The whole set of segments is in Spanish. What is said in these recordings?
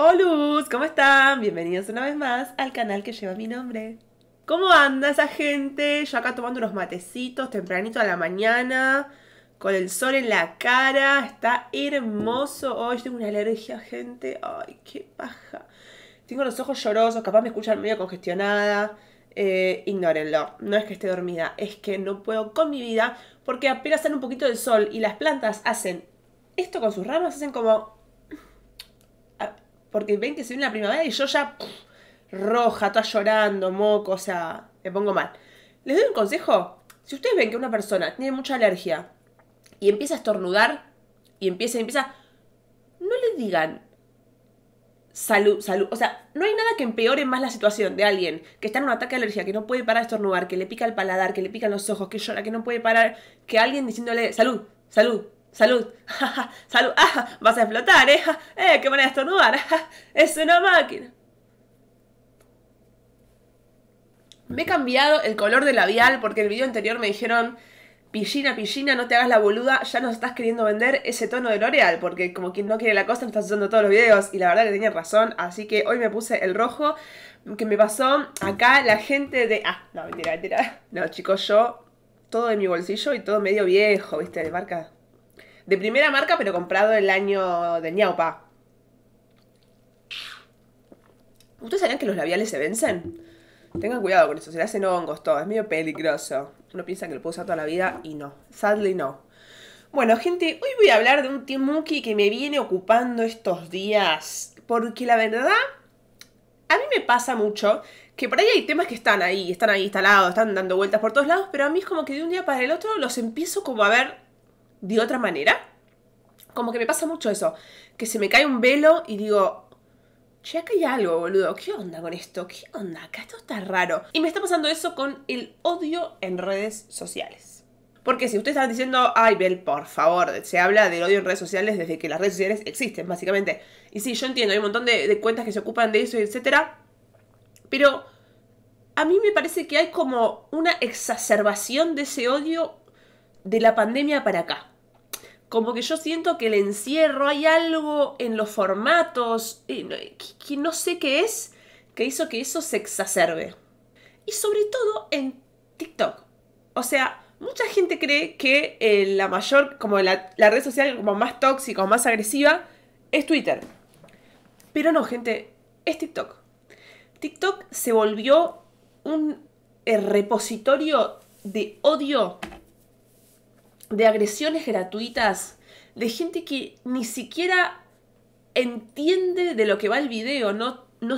Hola, ¿cómo están? Bienvenidos una vez más al canal que lleva mi nombre. ¿Cómo anda esa gente? Yo acá tomando unos matecitos tempranito a la mañana, con el sol en la cara, está hermoso. Hoy tengo una alergia, gente. Ay, qué paja. Tengo los ojos llorosos, capaz me escuchan medio congestionada. Eh, ignórenlo, no es que esté dormida, es que no puedo con mi vida porque apenas sale un poquito de sol y las plantas hacen esto con sus ramas, hacen como porque ven que se viene la primavera y yo ya roja, toda llorando, moco, o sea, me pongo mal. Les doy un consejo. Si ustedes ven que una persona tiene mucha alergia y empieza a estornudar y empieza y empieza, no le digan salud, salud. O sea, no hay nada que empeore más la situación de alguien que está en un ataque de alergia, que no puede parar de estornudar, que le pica el paladar, que le pican los ojos, que llora, que no puede parar, que alguien diciéndole salud, salud, Salud, salud, vas a explotar, ¿eh? ¡Eh, qué manera de estornudar! ¡Es una máquina! Me he cambiado el color del labial porque el video anterior me dijeron Pillina, pillina, no te hagas la boluda, ya no estás queriendo vender ese tono de L'Oreal, porque como quien no quiere la cosa, me estás usando todos los videos, y la verdad que tenía razón, así que hoy me puse el rojo, que me pasó acá la gente de... Ah, no, mentira, mentira. No, chicos, yo, todo de mi bolsillo y todo medio viejo, viste, de marca de primera marca, pero comprado el año de ñaupa. ¿Ustedes sabían que los labiales se vencen? Tengan cuidado con eso, se le hacen hongos todo, es medio peligroso. Uno piensa que lo puede usar toda la vida y no. Sadly no. Bueno, gente, hoy voy a hablar de un Timuki que me viene ocupando estos días. Porque la verdad, a mí me pasa mucho que por ahí hay temas que están ahí, están ahí instalados, están dando vueltas por todos lados, pero a mí es como que de un día para el otro los empiezo como a ver de otra manera. Como que me pasa mucho eso, que se me cae un velo y digo, che, acá hay algo, boludo, ¿qué onda con esto? ¿Qué onda? Acá esto está raro. Y me está pasando eso con el odio en redes sociales. Porque si ustedes están diciendo, ay, Bel, por favor, se habla del odio en redes sociales desde que las redes sociales existen, básicamente. Y sí, yo entiendo, hay un montón de, cuentas que se ocupan de eso, etcétera. Pero a mí me parece que hay como una exacerbación de ese odio de la pandemia para acá. Como que yo siento que el encierro, hay algo en los formatos, que, no sé qué es, que hizo que eso se exacerbe. Y sobre todo en TikTok. O sea, mucha gente cree que eh, la mayor, como la, red social como más tóxica o más agresiva, es Twitter. Pero no, gente, es TikTok. TikTok se volvió un eh, repositorio de odio de agresiones gratuitas, de gente que ni siquiera entiende de lo que va el video, no, no,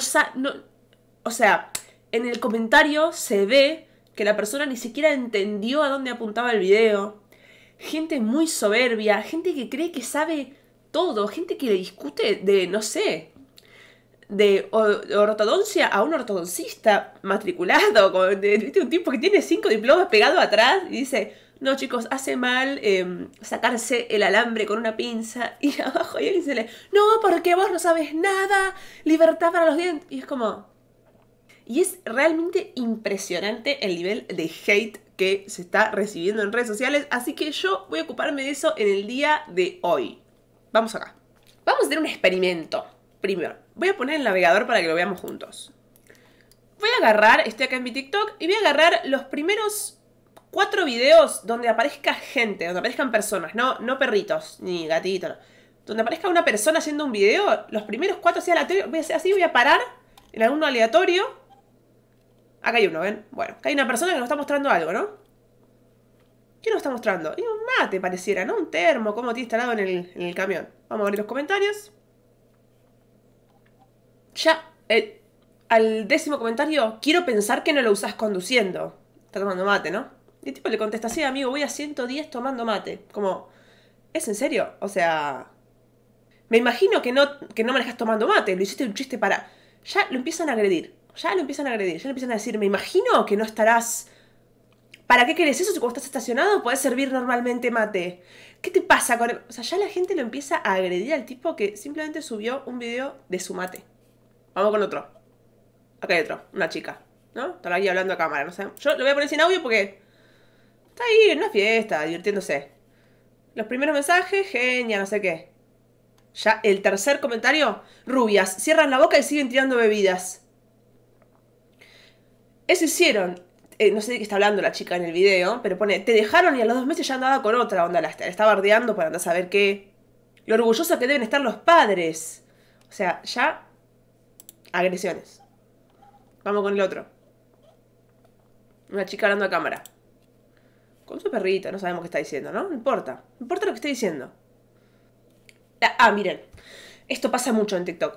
o sea, en el comentario se ve que la persona ni siquiera entendió a dónde apuntaba el video. Gente muy soberbia, gente que cree que sabe todo, gente que le discute de, no sé, de ortodoncia a un ortodoncista matriculado, con, un tipo que tiene cinco diplomas pegado atrás y dice, no, chicos, hace mal em, sacarse el alambre con una pinza y abajo y él se no, porque vos no sabes nada, libertad para los dientes. Y es como... Y es realmente impresionante el nivel de hate que se está recibiendo en redes sociales, así que yo voy a ocuparme de eso en el día de hoy. Vamos acá. Vamos a hacer un experimento. Primero, voy a poner el navegador para que lo veamos juntos. Voy a agarrar, estoy acá en mi TikTok, y voy a agarrar los primeros cuatro videos donde aparezca gente, donde aparezcan personas, no, perritos, ni gatitos, donde aparezca una persona haciendo un video, los primeros cuatro así aleatorio, voy a así, voy a parar en alguno aleatorio. Acá hay uno, ¿ven? Bueno, acá hay una persona que nos está mostrando algo, ¿no? ¿Qué nos está mostrando? Y un mate pareciera, ¿no? Un termo, como tiene instalado en el, camión. Vamos a abrir los comentarios. Ya, al décimo comentario, quiero pensar que no lo usas conduciendo. Está tomando mate, ¿no? Y el tipo le contesta, así, amigo, voy a 110 tomando mate. Como, ¿es en serio? O sea, me imagino que no, que no manejas tomando mate, lo hiciste un chiste para... Ya lo empiezan a agredir, ya lo empiezan a agredir, ya lo empiezan a decir, me imagino que no estarás... ¿Para qué querés eso si cuando estás estacionado puedes servir normalmente mate? ¿Qué te pasa con...? O sea, ya la gente lo empieza a agredir al tipo que simplemente subió un video de su mate. Vamos con otro. Acá hay otro, una chica, ¿no? Estaba aquí hablando a cámara, no sé. Yo lo voy a poner sin audio porque ahí en una fiesta, divirtiéndose. Los primeros mensajes, genia, no sé qué. Ya el tercer comentario, rubias, cierran la boca y siguen tirando bebidas. Eso hicieron. Eh, no sé de qué está hablando la chica en el video, pero pone, te dejaron y a los dos meses ya andaba con otra onda, la, está estaba bardeando para andar a saber qué. Lo orgulloso que deben estar los padres. O sea, ya agresiones. Vamos con el otro. Una chica hablando a cámara con su perrito, no sabemos qué está diciendo, ¿no? No importa, no importa lo que esté diciendo. ah, miren, esto pasa mucho en TikTok.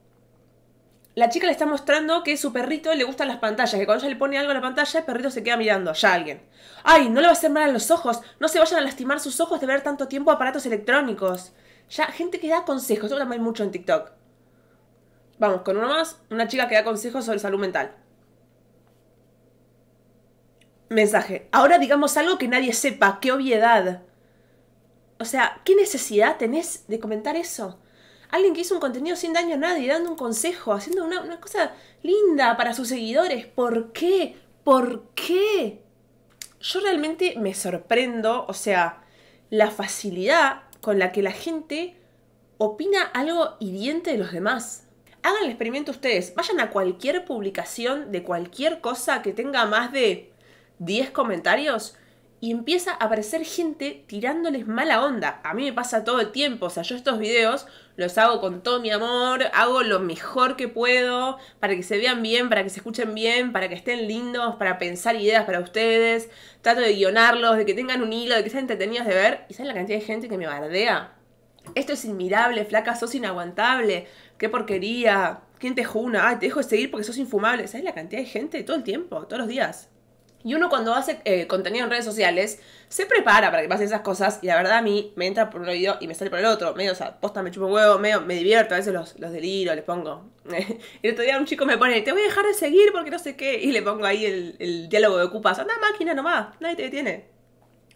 la chica le está mostrando que su perrito le gustan las pantallas, que cuando ella le pone algo a la pantalla, el perrito se queda mirando ya alguien. ¡Ay, no le va a hacer mal a los ojos! No se vayan a lastimar sus ojos de ver tanto tiempo aparatos electrónicos. Ya, gente que da consejos, Esto también mucho en TikTok. Vamos, con uno más, una chica que da consejos sobre salud mental. Mensaje. Ahora digamos algo que nadie sepa. ¡Qué obviedad! O sea, ¿qué necesidad tenés de comentar eso? Alguien que hizo un contenido sin daño a nadie, dando un consejo, haciendo una, cosa linda para sus seguidores. ¿Por qué? ¿Por qué? Yo realmente me sorprendo, o sea, la facilidad con la que la gente opina algo hiriente de los demás. Hagan el experimento ustedes. Vayan a cualquier publicación de cualquier cosa que tenga más de 10 comentarios y empieza a aparecer gente tirándoles mala onda. A mí me pasa todo el tiempo, o sea, yo estos videos los hago con todo mi amor, hago lo mejor que puedo para que se vean bien, para que se escuchen bien, para que estén lindos, para pensar ideas para ustedes, trato de guionarlos, de que tengan un hilo, de que sean entretenidos de ver. ¿Y ¿sabes la cantidad de gente que me bardea? Esto es inmirable, flaca, sos inaguantable, qué porquería, quién te juna, ay, te dejo de seguir porque sos infumable. ¿Sabes la cantidad de gente? Todo el tiempo, todos los días. Y uno cuando hace eh, contenido en redes sociales, se prepara para que pasen esas cosas y la verdad a mí me entra por un oído y me sale por el otro. Medio, o sea, posta me chupo huevo, medio, me divierto, a veces los, deliro, les pongo. el otro día un chico me pone, te voy a dejar de seguir porque no sé qué, y le pongo ahí el, diálogo de ocupas, anda máquina nomás, nadie te detiene.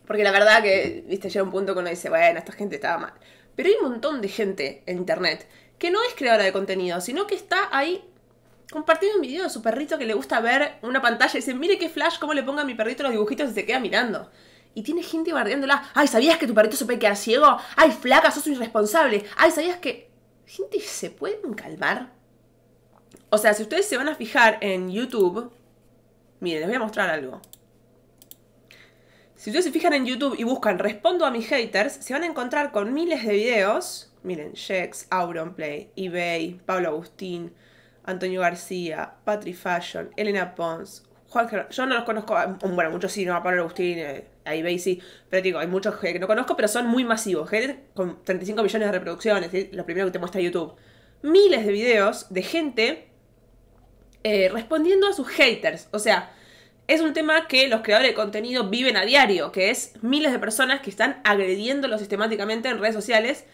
Porque la verdad que, viste, llega un punto que uno dice, bueno, esta gente estaba mal. Pero hay un montón de gente en internet que no es creadora de contenido, sino que está ahí compartido un video de su perrito que le gusta ver una pantalla y dice, mire qué flash, cómo le ponga a mi perrito los dibujitos y se queda mirando. Y tiene gente bardeándola. Ay, ¿sabías que tu perrito se puede quedar ciego? Ay, flaca, sos irresponsable. Ay, ¿sabías que... Gente, ¿se pueden calmar? O sea, si ustedes se van a fijar en YouTube... Miren, les voy a mostrar algo. Si ustedes se fijan en YouTube y buscan Respondo a mis haters, se van a encontrar con miles de videos. Miren, Jex, Auronplay, eBay, Pablo Agustín, Antonio García, Patri Fashion, Elena Pons, Juan Yo no los conozco, ah, bueno, muchos sí, no, a Pablo Agustín, eh, a veis pero digo, hay muchos que no conozco, pero son muy masivos, gente con 35 millones de reproducciones, es lo primero que te muestra YouTube. Miles de videos de gente eh, respondiendo a sus haters, o sea, es un tema que los creadores de contenido viven a diario, que es miles de personas que están agrediéndolo sistemáticamente en redes sociales,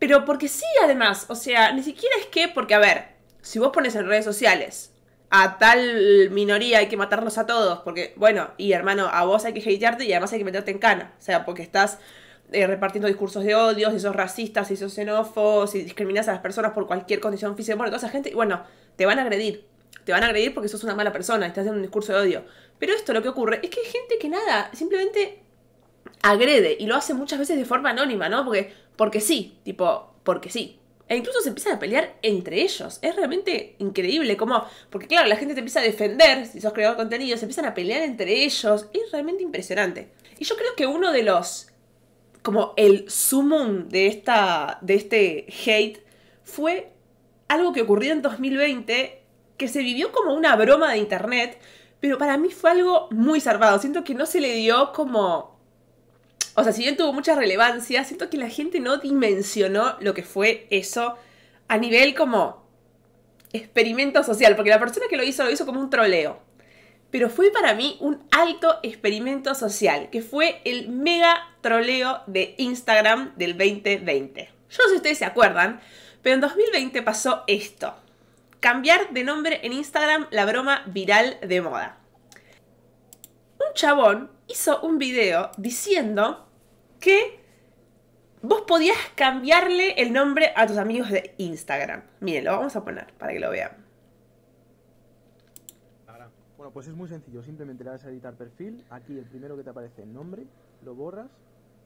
pero porque sí además, o sea, ni siquiera es que, porque a ver, si vos pones en redes sociales a tal minoría hay que matarlos a todos, porque, bueno, y hermano, a vos hay que hatearte y además hay que meterte en cana, o sea, porque estás eh, repartiendo discursos de odio, si sos racista, si sos xenófobo, si discriminas a las personas por cualquier condición física, bueno, toda esa gente, y bueno, te van a agredir, te van a agredir porque sos una mala persona, estás haciendo un discurso de odio. Pero esto lo que ocurre es que hay gente que nada, simplemente agrede y lo hace muchas veces de forma anónima, ¿no? Porque, porque sí, tipo, porque sí. E incluso se empiezan a pelear entre ellos. Es realmente increíble como... Porque claro, la gente te empieza a defender, si sos creador de contenido, se empiezan a pelear entre ellos. Es realmente impresionante. Y yo creo que uno de los... Como el sumum de, esta, de este hate fue algo que ocurrió en 2020 que se vivió como una broma de internet, pero para mí fue algo muy salvado. Siento que no se le dio como o sea, si bien tuvo mucha relevancia, siento que la gente no dimensionó lo que fue eso a nivel como experimento social, porque la persona que lo hizo lo hizo como un troleo. Pero fue para mí un alto experimento social, que fue el mega troleo de Instagram del 2020. Yo no sé si ustedes se acuerdan, pero en 2020 pasó esto. Cambiar de nombre en Instagram la broma viral de moda un chabón hizo un video diciendo que vos podías cambiarle el nombre a tus amigos de Instagram. Miren, lo vamos a poner para que lo vean. Bueno, pues es muy sencillo. Simplemente le das a editar perfil. Aquí el primero que te aparece el nombre, lo borras,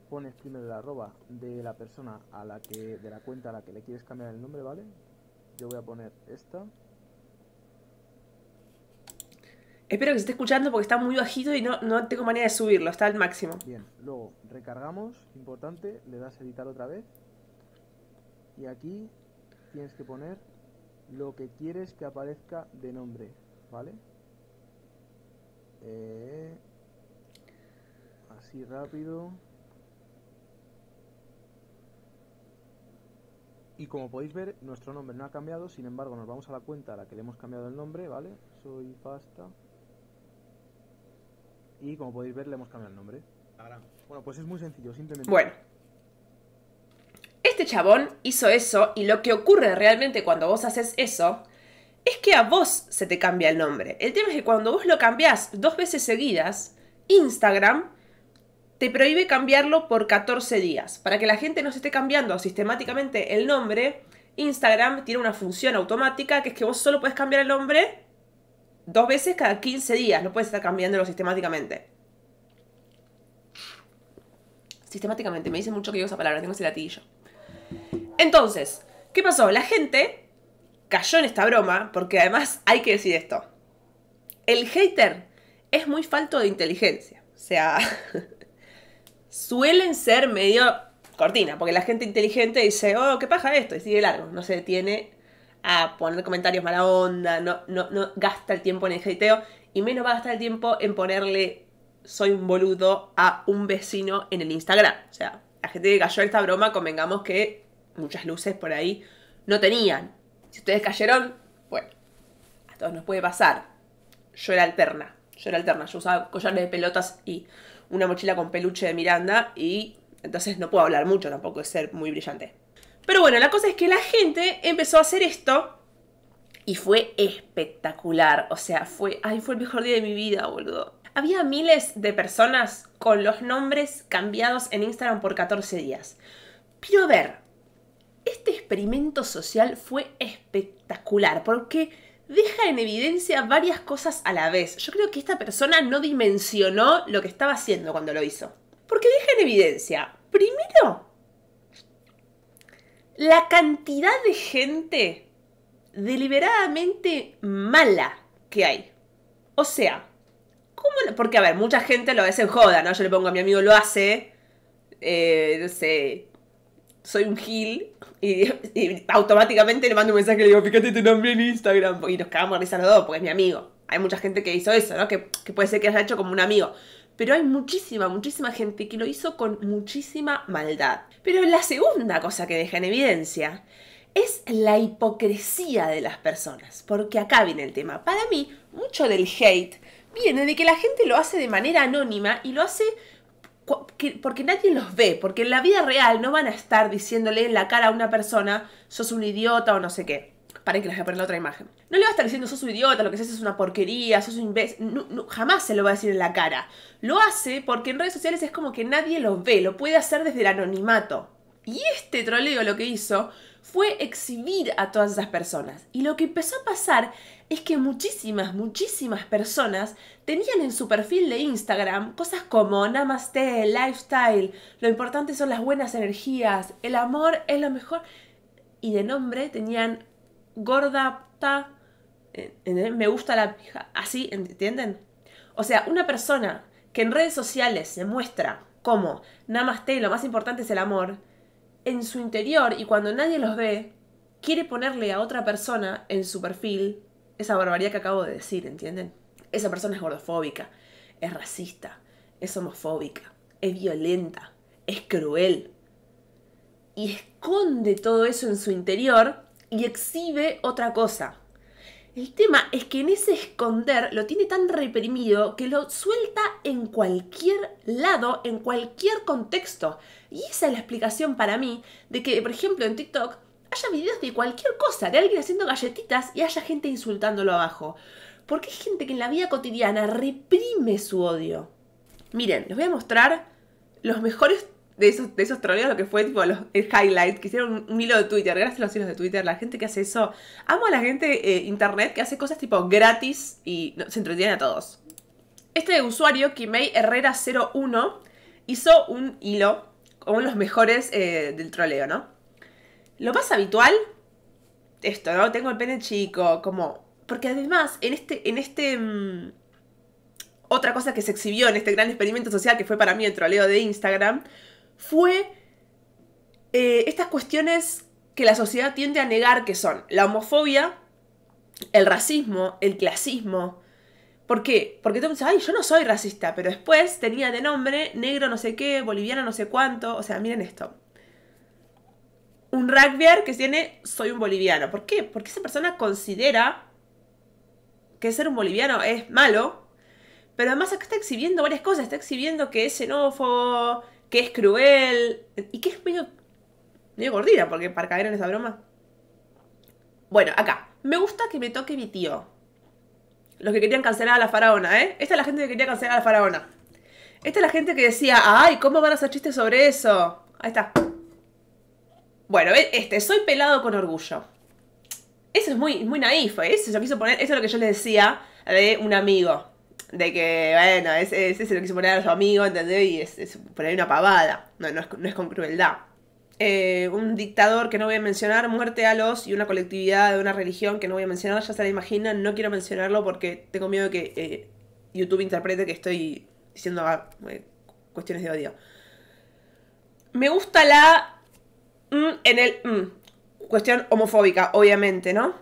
pones primero la arroba de la persona a la que, de la cuenta a la que le quieres cambiar el nombre, ¿vale? Yo voy a poner esta. Espero que se esté escuchando porque está muy bajito y no, tengo manera de subirlo, está al máximo. Bien, luego recargamos, importante, le das editar otra vez. Y aquí tienes que poner lo que quieres que aparezca de nombre, ¿vale? Eh, así rápido. Y como podéis ver, nuestro nombre no ha cambiado, sin embargo nos vamos a la cuenta a la que le hemos cambiado el nombre, ¿vale? Soy pasta y como podéis ver le hemos cambiado el nombre. Bueno, pues es muy sencillo, simplemente... Bueno. Este chabón hizo eso y lo que ocurre realmente cuando vos haces eso es que a vos se te cambia el nombre. El tema es que cuando vos lo cambiás dos veces seguidas, Instagram te prohíbe cambiarlo por 14 días. Para que la gente no se esté cambiando sistemáticamente el nombre, Instagram tiene una función automática que es que vos solo puedes cambiar el nombre dos veces cada 15 días. No puedes estar cambiándolo sistemáticamente. Sistemáticamente, me dice mucho que digo esa palabra, tengo ese latillo. Entonces, ¿qué pasó? La gente cayó en esta broma, porque además hay que decir esto. El hater es muy falto de inteligencia. O sea, suelen ser medio cortina, porque la gente inteligente dice, oh, qué paja esto, y sigue largo, no se detiene a poner comentarios mala onda, no, no, no gasta el tiempo en el hateo y menos va a gastar el tiempo en ponerle soy un boludo a un vecino en el Instagram. O sea, la gente que cayó esta broma, convengamos que muchas luces por ahí no tenían. Si ustedes cayeron, bueno, a todos nos puede pasar. Yo era alterna, yo era alterna, yo usaba collares de pelotas y una mochila con peluche de Miranda y entonces no puedo hablar mucho, tampoco es ser muy brillante. Pero bueno, la cosa es que la gente empezó a hacer esto y fue espectacular. O sea, fue, ay, fue el mejor día de mi vida, boludo. Había miles de personas con los nombres cambiados en Instagram por 14 días. Pero a ver, este experimento social fue espectacular porque deja en evidencia varias cosas a la vez. Yo creo que esta persona no dimensionó lo que estaba haciendo cuando lo hizo. Porque deja en evidencia, primero, la cantidad de gente deliberadamente mala que hay. O sea, ¿cómo? No? Porque, a ver, mucha gente lo hace en joda, ¿no? Yo le pongo a mi amigo lo hace, eh, no sé, soy un gil, y, automáticamente le mando un mensaje y le digo, fíjate nombre en Instagram, y nos cagamos a risa los dos, porque es mi amigo. Hay mucha gente que hizo eso, ¿no? Que, que puede ser que haya hecho como un amigo pero hay muchísima, muchísima gente que lo hizo con muchísima maldad. Pero la segunda cosa que deja en evidencia es la hipocresía de las personas, porque acá viene el tema. Para mí, mucho del hate viene de que la gente lo hace de manera anónima y lo hace porque nadie los ve, porque en la vida real no van a estar diciéndole en la cara a una persona, sos un idiota o no sé qué. Para que les voy a poner otra imagen. No le va a estar diciendo, sos un idiota, lo que haces es una porquería, sos un imbécil. jamás se lo va a decir en la cara. Lo hace porque en redes sociales es como que nadie lo ve, lo puede hacer desde el anonimato. Y este troleo lo que hizo fue exhibir a todas esas personas. Y lo que empezó a pasar es que muchísimas, muchísimas personas tenían en su perfil de Instagram cosas como namaste, lifestyle, lo importante son las buenas energías, el amor es lo mejor. Y de nombre tenían gorda, me gusta la pija, así, ¿entienden? O sea, una persona que en redes sociales se muestra como nada más te lo más importante es el amor, en su interior y cuando nadie los ve, quiere ponerle a otra persona en su perfil esa barbaridad que acabo de decir, ¿entienden? Esa persona es gordofóbica, es racista, es homofóbica, es violenta, es cruel. Y esconde todo eso en su interior y exhibe otra cosa. El tema es que en ese esconder lo tiene tan reprimido que lo suelta en cualquier lado, en cualquier contexto. Y esa es la explicación para mí de que, por ejemplo, en TikTok haya videos de cualquier cosa, de alguien haciendo galletitas y haya gente insultándolo abajo. Porque hay gente que en la vida cotidiana reprime su odio. Miren, les voy a mostrar los mejores de esos, troleos, lo que fue tipo el highlight, que hicieron un, hilo de Twitter, gracias a los hilos de Twitter, la gente que hace eso. Amo a la gente eh, internet que hace cosas tipo gratis y se entretienen a todos. Este usuario, Kimei Herrera01, hizo un hilo como los mejores eh, del troleo, ¿no? Lo más habitual, esto, ¿no? Tengo el pene chico, como. Porque además, en este. En este mm, otra cosa que se exhibió en este gran experimento social que fue para mí el troleo de Instagram fue eh, estas cuestiones que la sociedad tiende a negar que son la homofobia, el racismo, el clasismo. ¿Por qué? Porque tú pensás, ay, yo no soy racista, pero después tenía de nombre negro no sé qué, boliviano no sé cuánto. O sea, miren esto. Un rugbyer que tiene soy un boliviano. ¿Por qué? Porque esa persona considera que ser un boliviano es malo, pero además acá está exhibiendo varias cosas. Está exhibiendo que es xenófobo, que es cruel y que es medio, medio gordita, porque para caer en esa broma. Bueno, acá. Me gusta que me toque mi tío. Los que querían cancelar a la faraona, ¿eh? Esta es la gente que quería cancelar a la faraona. Esta es la gente que decía, ay, ¿cómo van a hacer chistes sobre eso? Ahí está. Bueno, este, soy pelado con orgullo. Eso es muy, muy naif, ¿eh? eso lo quiso poner, eso es lo que yo le decía de un amigo de que, bueno, ese, es se que se poner a su amigo, ¿entendés? Y es, por ahí una pavada, no, no, es, con crueldad. Eh, un dictador que no voy a mencionar, muerte a los y una colectividad de una religión que no voy a mencionar, ya se la imaginan, no quiero mencionarlo porque tengo miedo que eh, YouTube interprete que estoy diciendo ah, eh, cuestiones de odio. Me gusta la... en el... cuestión homofóbica, obviamente, ¿no?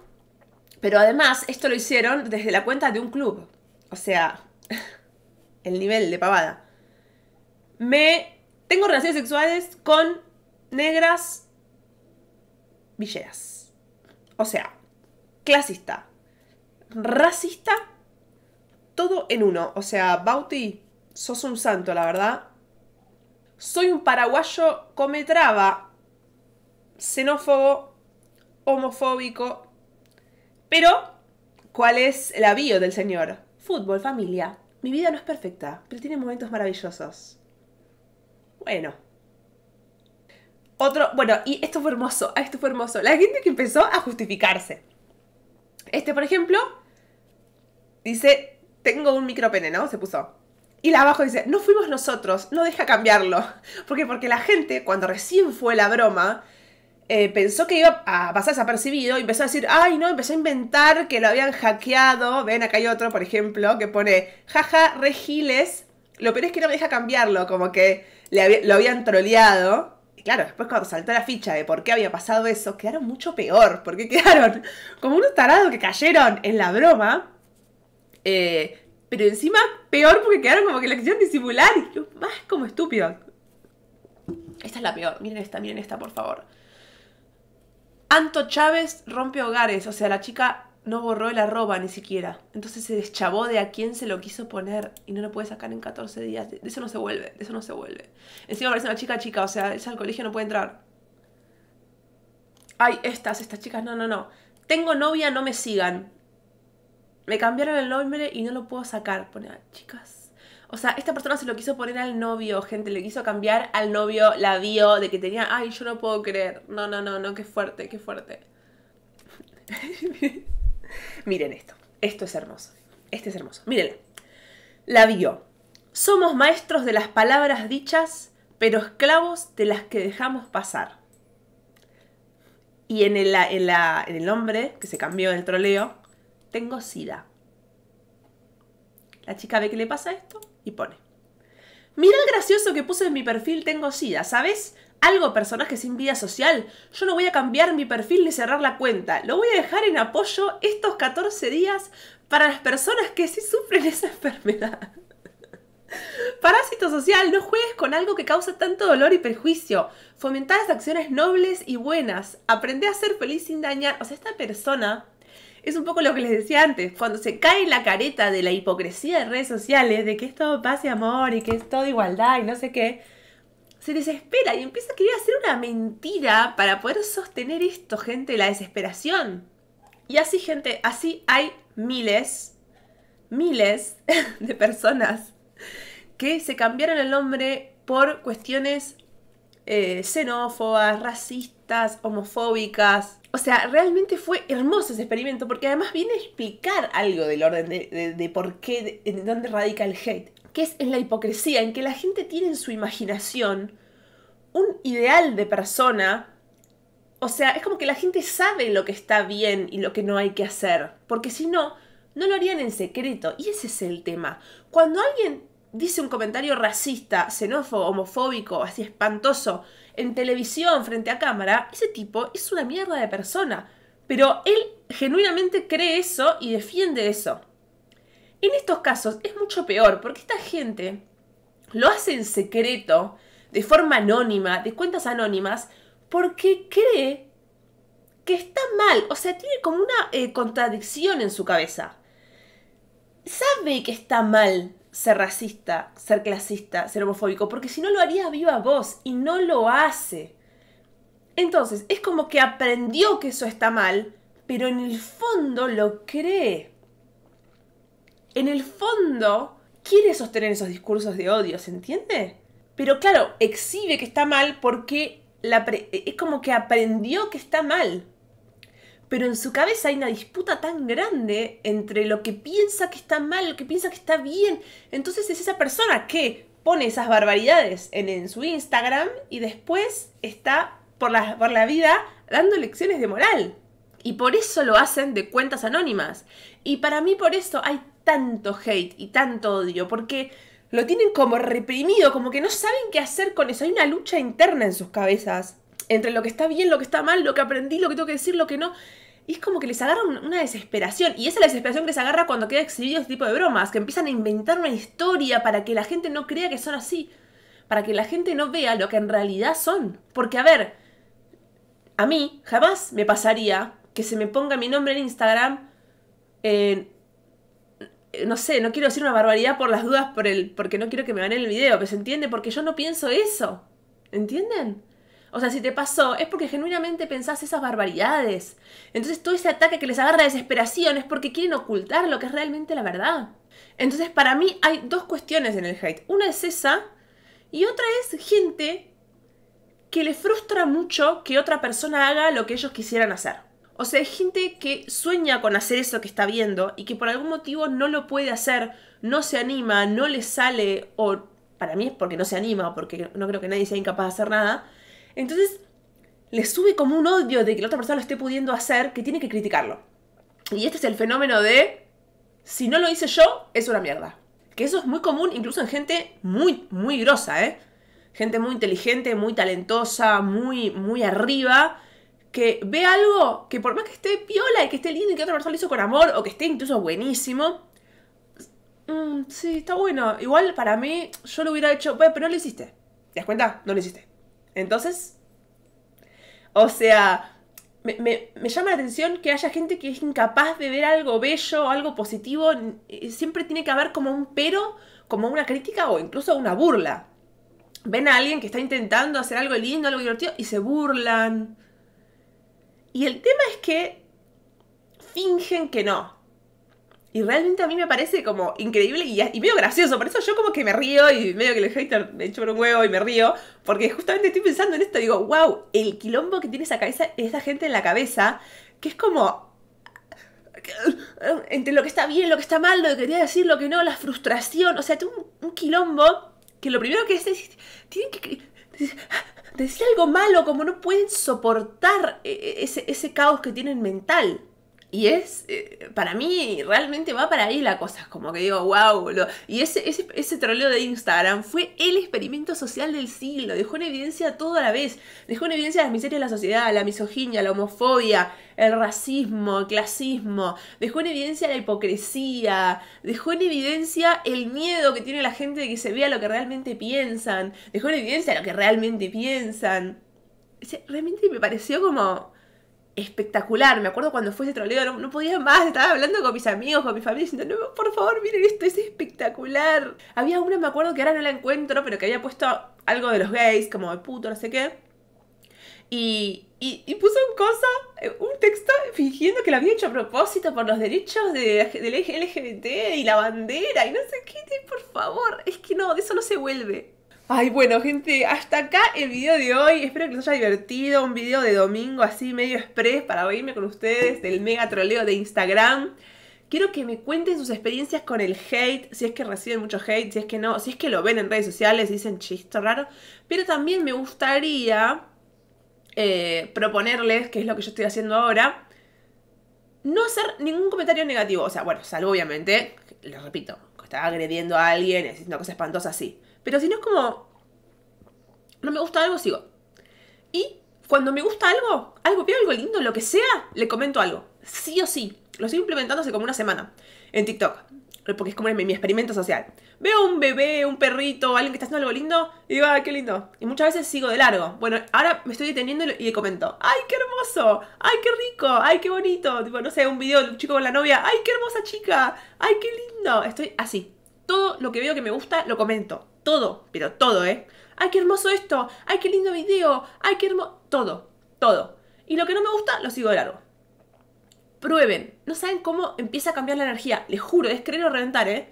Pero además, esto lo hicieron desde la cuenta de un club. O sea, el nivel de pavada. Me. Tengo relaciones sexuales con negras villeras. O sea, clasista, racista, todo en uno. O sea, Bauti, sos un santo, la verdad. Soy un paraguayo cometraba, xenófobo, homofóbico. Pero, ¿cuál es el avío del señor? Fútbol, familia. Mi vida no es perfecta, pero tiene momentos maravillosos. Bueno. Otro, bueno, y esto fue hermoso, ah, esto fue hermoso. La gente que empezó a justificarse. Este, por ejemplo, dice, tengo un micropene, ¿no? Se puso. Y la abajo dice, no fuimos nosotros, no deja cambiarlo. ¿Por qué? Porque la gente, cuando recién fue la broma, eh, pensó que iba a pasar desapercibido y empezó a decir, ay no, empezó a inventar que lo habían hackeado. Ven, acá hay otro, por ejemplo, que pone, jaja, regiles. Lo peor es que no me deja cambiarlo, como que lo habían troleado. Y claro, después cuando saltó la ficha de por qué había pasado eso, quedaron mucho peor, porque quedaron como unos tarados que cayeron en la broma. Eh, pero encima peor porque quedaron como que la quisieron disimular y más como estúpido. Esta es la peor, miren esta, miren esta, por favor. Anto Chávez rompe hogares, o sea, la chica no borró el arroba ni siquiera. Entonces se deschavó de a quién se lo quiso poner y no lo puede sacar en 14 días. De eso no se vuelve, de eso no se vuelve. Encima parece una chica chica, o sea, ella al colegio no puede entrar. Ay, estas, estas chicas, no, no, no. Tengo novia, no me sigan. Me cambiaron el nombre y no lo puedo sacar. Pone, chicas, o sea, esta persona se lo quiso poner al novio, gente, le quiso cambiar al novio la vio de que tenía, ay, yo no puedo creer, no, no, no, no, qué fuerte, qué fuerte. Miren esto, esto es hermoso, este es hermoso, mírenla. La vio. Somos maestros de las palabras dichas, pero esclavos de las que dejamos pasar. Y en el, en la, el nombre, que se cambió del el troleo, tengo sida. La chica ve que le pasa esto y pone. Mira el gracioso que puse en mi perfil tengo sida, ¿sabes? Algo personaje sin vida social. Yo no voy a cambiar mi perfil ni cerrar la cuenta. Lo voy a dejar en apoyo estos 14 días para las personas que sí sufren esa enfermedad. Parásito social, no juegues con algo que causa tanto dolor y perjuicio. Fomentar las acciones nobles y buenas. Aprende a ser feliz sin dañar. O sea, esta persona es un poco lo que les decía antes, cuando se cae la careta de la hipocresía de redes sociales, de que es todo paz amor y que es todo igualdad y no sé qué, se desespera y empieza a querer hacer una mentira para poder sostener esto, gente, la desesperación. Y así, gente, así hay miles, miles de personas que se cambiaron el nombre por cuestiones eh, xenófobas, racistas, homofóbicas. O sea, realmente fue hermoso ese experimento porque además viene a explicar algo del orden de, por qué, en dónde radica el hate, que es en la hipocresía, en que la gente tiene en su imaginación un ideal de persona. O sea, es como que la gente sabe lo que está bien y lo que no hay que hacer, porque si no, no lo harían en secreto. Y ese es el tema. Cuando alguien dice un comentario racista, xenófobo, homofóbico, así espantoso, en televisión, frente a cámara, ese tipo es una mierda de persona. Pero él genuinamente cree eso y defiende eso. En estos casos es mucho peor, porque esta gente lo hace en secreto, de forma anónima, de cuentas anónimas, porque cree que está mal, o sea, tiene como una eh, contradicción en su cabeza. Sabe que está mal, ser racista, ser clasista, ser homofóbico, porque si no lo haría viva voz y no lo hace. Entonces, es como que aprendió que eso está mal, pero en el fondo lo cree. En el fondo quiere sostener esos discursos de odio, ¿se entiende? Pero claro, exhibe que está mal porque es como que aprendió que está mal pero en su cabeza hay una disputa tan grande entre lo que piensa que está mal, lo que piensa que está bien. Entonces es esa persona que pone esas barbaridades en, su Instagram y después está por la, por la vida dando lecciones de moral. Y por eso lo hacen de cuentas anónimas. Y para mí por eso hay tanto hate y tanto odio, porque lo tienen como reprimido, como que no saben qué hacer con eso. Hay una lucha interna en sus cabezas entre lo que está bien, lo que está mal, lo que aprendí, lo que tengo que decir, lo que no. Y es como que les agarra una desesperación. Y esa es la desesperación que se agarra cuando queda exhibido este tipo de bromas. Que empiezan a inventar una historia para que la gente no crea que son así. Para que la gente no vea lo que en realidad son. Porque, a ver, a mí jamás me pasaría que se me ponga mi nombre en Instagram. Eh, no sé, no quiero decir una barbaridad por las dudas, por el, porque no quiero que me ganen el video. Pero se entiende, porque yo no pienso eso. ¿Entienden? O sea, si te pasó, es porque genuinamente pensás esas barbaridades. Entonces todo ese ataque que les agarra desesperación es porque quieren ocultar lo que es realmente la verdad. Entonces para mí hay dos cuestiones en el hate. Una es esa y otra es gente que le frustra mucho que otra persona haga lo que ellos quisieran hacer. O sea, gente que sueña con hacer eso que está viendo y que por algún motivo no lo puede hacer, no se anima, no le sale, o para mí es porque no se anima, porque no creo que nadie sea incapaz de hacer nada, entonces, le sube como un odio de que la otra persona lo esté pudiendo hacer, que tiene que criticarlo. Y este es el fenómeno de, si no lo hice yo, es una mierda. Que eso es muy común incluso en gente muy, muy grosa, ¿eh? Gente muy inteligente, muy talentosa, muy, muy arriba, que ve algo que por más que esté piola y que esté lindo y que otra persona lo hizo con amor o que esté incluso buenísimo, mm, sí, está bueno. Igual para mí, yo lo hubiera hecho, pero no lo hiciste. ¿Te das cuenta? No lo hiciste. Entonces, o sea, me, llama la atención que haya gente que es incapaz de ver algo bello, algo positivo. Eh, siempre tiene que haber como un pero, como una crítica o incluso una burla. Ven a alguien que está intentando hacer algo lindo, algo divertido, y se burlan. Y el tema es que fingen que no. Y realmente a mí me parece como increíble y, y, medio gracioso. Por eso yo como que me río y medio que el hater me por un huevo y me río. Porque justamente estoy pensando en esto. Digo, wow, el quilombo que tiene esa, cabeza, esa gente en la cabeza. Que es como, entre lo que está bien, lo que está mal, lo que quería decir, lo que no, la frustración, o sea, tú un, quilombo que lo primero que es, es tienen que decir algo malo, como no pueden soportar eh, eh, ese, ese caos que tienen mental. Y es, eh, para mí, realmente va para ahí la cosa. Como que digo, wow. y ese, ese, ese, troleo de Instagram fue el experimento social del siglo. Dejó en evidencia todo a la vez. Dejó en evidencia las miserias de la sociedad, la misoginia, la homofobia, el racismo, el clasismo. Dejó en evidencia la hipocresía. Dejó en evidencia el miedo que tiene la gente de que se vea lo que realmente piensan. Dejó en evidencia lo que realmente piensan. realmente me pareció como espectacular. Me acuerdo cuando fue ese troleo, no, podía más, estaba hablando con mis amigos, con mi familia, diciendo, no, por favor, miren esto, es espectacular. Había una, me acuerdo que ahora no la encuentro, pero que había puesto algo de los gays, como de puto, no sé qué. Y, y, puso un cosa, eh, un texto fingiendo que lo había hecho a propósito por los derechos de, del LGBT y la bandera y no sé qué, por favor, es que no, de eso no se vuelve. Ay, bueno, gente, hasta acá el video de hoy. Espero que les haya divertido. Un video de domingo así medio express para reírme con ustedes del mega troleo de Instagram. Quiero que me cuenten sus experiencias con el hate, si es que reciben mucho hate, si es que no, si es que lo ven en redes sociales dicen chiste raro. Pero también me gustaría eh, proponerles, que es lo que yo estoy haciendo ahora, no hacer ningún comentario negativo. O sea, bueno, salvo obviamente, lo repito, que agrediendo a alguien, haciendo cosas espantosas, así pero si no es como, no me gusta algo, sigo. Y cuando me gusta algo, algo veo algo lindo, lo que sea, le comento algo. Sí o sí. Lo estoy implementando hace como una semana en TikTok. Porque es como mi, mi experimento social. Veo un bebé, un perrito, alguien que está haciendo algo lindo y digo, ¡ay, qué lindo! Y muchas veces sigo de largo. Bueno, ahora me estoy deteniendo y le comento, ¡ay, qué hermoso! ¡ay, qué rico! ¡ay, qué bonito! Tipo, no sé, un video de un chico con la novia, ¡ay, qué hermosa chica! ¡ay, qué lindo! Estoy así. Todo lo que veo que me gusta, lo comento. Todo, pero todo, ¿eh? ¡Ay, qué hermoso esto! ¡Ay, qué lindo video! ¡Ay, qué hermoso! Todo, todo. Y lo que no me gusta, lo sigo de largo. Prueben. No saben cómo empieza a cambiar la energía. Les juro, es creer o reventar, ¿eh?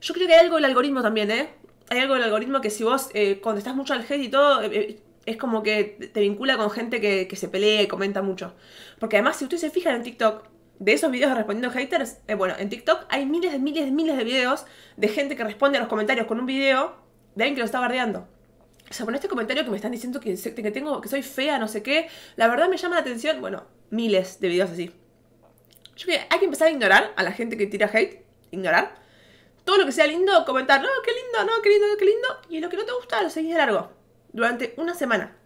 Yo creo que hay algo el algoritmo también, ¿eh? Hay algo el algoritmo que si vos eh, contestás mucho al hate y todo, eh, eh, es como que te vincula con gente que, que se pelea y comenta mucho. Porque además, si ustedes se fijan en TikTok, de esos videos respondiendo haters, eh, bueno, en TikTok hay miles de miles de miles de videos de gente que responde a los comentarios con un video de alguien que lo está bardeando. O sea, con este comentario que me están diciendo que, que, tengo, que soy fea, no sé qué, la verdad me llama la atención, bueno, miles de videos así. Yo creo que hay que empezar a ignorar a la gente que tira hate, ignorar. Todo lo que sea lindo, comentar, no, qué lindo, no, qué lindo, qué lindo. Y lo que no te gusta, lo seguís de largo. Durante una semana.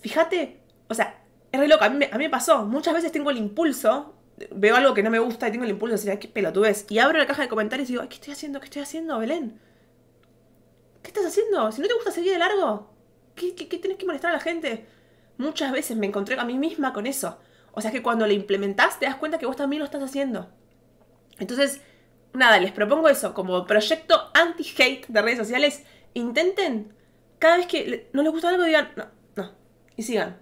Fíjate, o sea, es re loco, a mí me pasó. Muchas veces tengo el impulso veo algo que no me gusta y tengo el impulso de decir, ay, qué pelotudez. Y abro la caja de comentarios y digo, ¿qué estoy haciendo? ¿Qué estoy haciendo, Belén? ¿Qué estás haciendo? Si no te gusta seguir de largo, ¿qué, tienes que molestar a la gente? Muchas veces me encontré a mí misma con eso. O sea que cuando lo implementás te das cuenta que vos también lo estás haciendo. Entonces, nada, les propongo eso como proyecto anti-hate de redes sociales. Intenten, cada vez que no les gusta algo, digan, no, no, y sigan.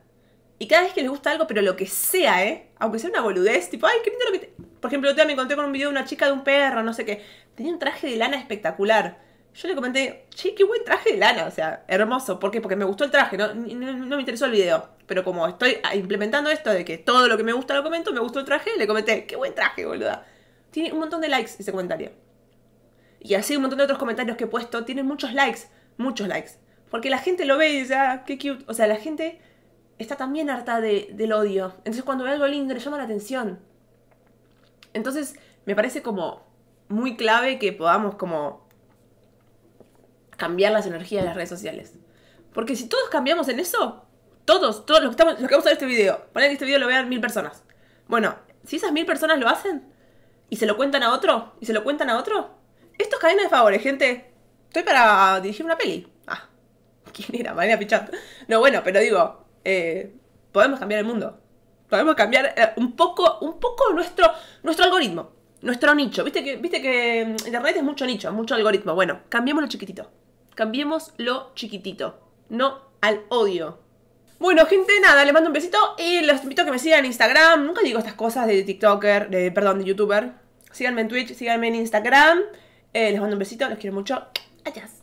Y cada vez que le gusta algo, pero lo que sea, ¿eh? Aunque sea una boludez, tipo, ay, qué lindo lo que Por ejemplo, día me encontré con un video de una chica de un perro, no sé qué. Tenía un traje de lana espectacular. Yo le comenté, che, qué buen traje de lana, o sea, hermoso. ¿Por qué? Porque me gustó el traje, no, no, me interesó el video. Pero como estoy ah, implementando esto de que todo lo que me gusta lo comento, me gustó el traje, le comenté, qué buen traje, boluda. Tiene un montón de likes ese comentario. Y así un montón de otros comentarios que he puesto, tienen muchos likes, muchos likes. Porque la gente lo ve y dice, ah, qué cute. O sea, la gente está también harta de, del odio. Entonces cuando ve algo lindo le llama la atención. Entonces me parece como muy clave que podamos como cambiar las energías de las redes sociales. Porque si todos cambiamos en eso, todos, todos los que, estamos, vamos a ver este video, ponen que este video lo vean mil personas. Bueno, si esas mil personas lo hacen y se lo cuentan a otro, y se lo cuentan a otro, esto es cadena de favores, gente. Estoy para dirigir una peli. Ah, ¿quién era? Marina Pichat. No, bueno, pero digo, eh, podemos cambiar el mundo. Podemos cambiar eh, un poco, un poco nuestro, nuestro algoritmo, nuestro nicho. Viste que, viste que Internet mm, es mucho nicho, mucho algoritmo. Bueno, lo chiquitito. Cambiemos lo chiquitito. No al odio. Bueno, gente, nada, les mando un besito y los invito a que me sigan en Instagram. Nunca digo estas cosas de TikToker, de, perdón, de YouTuber. Síganme en Twitch, síganme en Instagram. Eh, les mando un besito, los quiero mucho. Adiós.